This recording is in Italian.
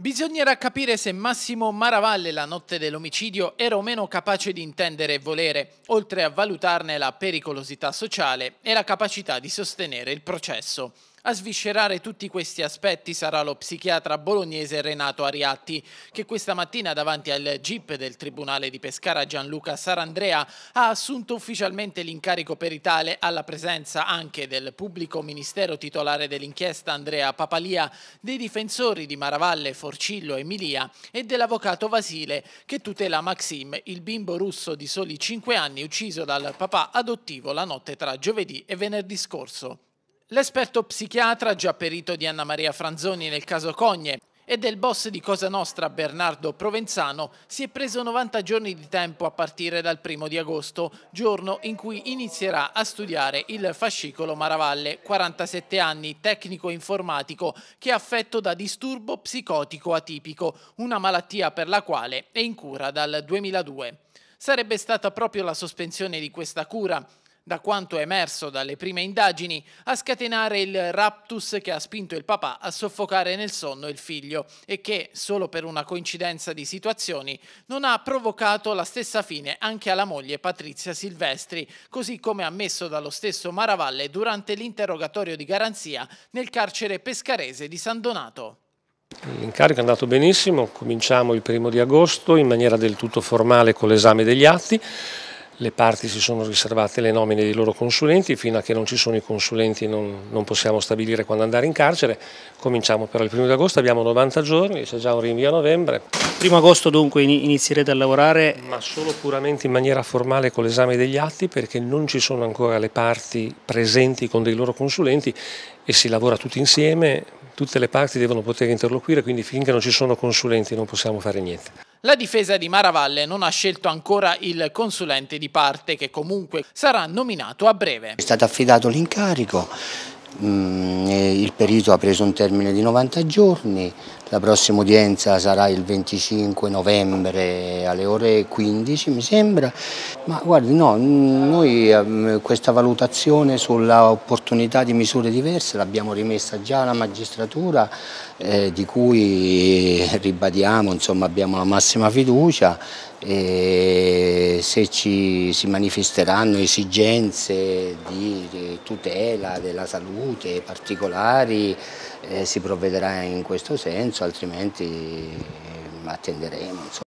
Bisognerà capire se Massimo Maravalle la notte dell'omicidio era o meno capace di intendere e volere, oltre a valutarne la pericolosità sociale e la capacità di sostenere il processo. A sviscerare tutti questi aspetti sarà lo psichiatra bolognese Renato Ariatti, che questa mattina davanti al GIP del Tribunale di Pescara Gianluca Sarandrea ha assunto ufficialmente l'incarico peritale alla presenza anche del pubblico ministero titolare dell'inchiesta Andrea Papalia, dei difensori di Maravalle, Forcillo e Milia e dell'avvocato Vasile che tutela Maxim, il bimbo russo di soli 5 anni ucciso dal papà adottivo la notte tra giovedì e venerdì scorso. L'esperto psichiatra già perito di Anna Maria Franzoni nel caso Cogne e del boss di Cosa Nostra Bernardo Provenzano si è preso 90 giorni di tempo a partire dal primo di agosto, giorno in cui inizierà a studiare il fascicolo Maravalle, 47 anni, tecnico informatico che è affetto da disturbo psicotico atipico, una malattia per la quale è in cura dal 2002. Sarebbe stata proprio la sospensione di questa cura da quanto è emerso dalle prime indagini, a scatenare il raptus che ha spinto il papà a soffocare nel sonno il figlio e che, solo per una coincidenza di situazioni, non ha provocato la stessa fine anche alla moglie Patrizia Silvestri, così come ammesso dallo stesso Maravalle durante l'interrogatorio di garanzia nel carcere pescarese di San Donato. L'incarico è andato benissimo, cominciamo il primo di agosto in maniera del tutto formale con l'esame degli atti, le parti si sono riservate le nomine dei loro consulenti, fino a che non ci sono i consulenti non, non possiamo stabilire quando andare in carcere. Cominciamo però il primo di agosto, abbiamo 90 giorni, c'è già un rinvio a novembre. Primo agosto dunque inizierete a lavorare? Ma solo puramente in maniera formale con l'esame degli atti perché non ci sono ancora le parti presenti con dei loro consulenti e si lavora tutti insieme, tutte le parti devono poter interloquire, quindi finché non ci sono consulenti non possiamo fare niente. La difesa di Maravalle non ha scelto ancora il consulente di parte che comunque sarà nominato a breve. È stato affidato l'incarico Mm, il perito ha preso un termine di 90 giorni, la prossima udienza sarà il 25 novembre alle ore 15 mi sembra, ma guardi no, noi ehm, questa valutazione sull'opportunità di misure diverse l'abbiamo rimessa già alla magistratura eh, di cui ribadiamo, insomma abbiamo la massima fiducia. E se ci si manifesteranno esigenze di eh, tutela della salute particolari eh, si provvederà in questo senso, altrimenti eh, attenderemo. Insomma.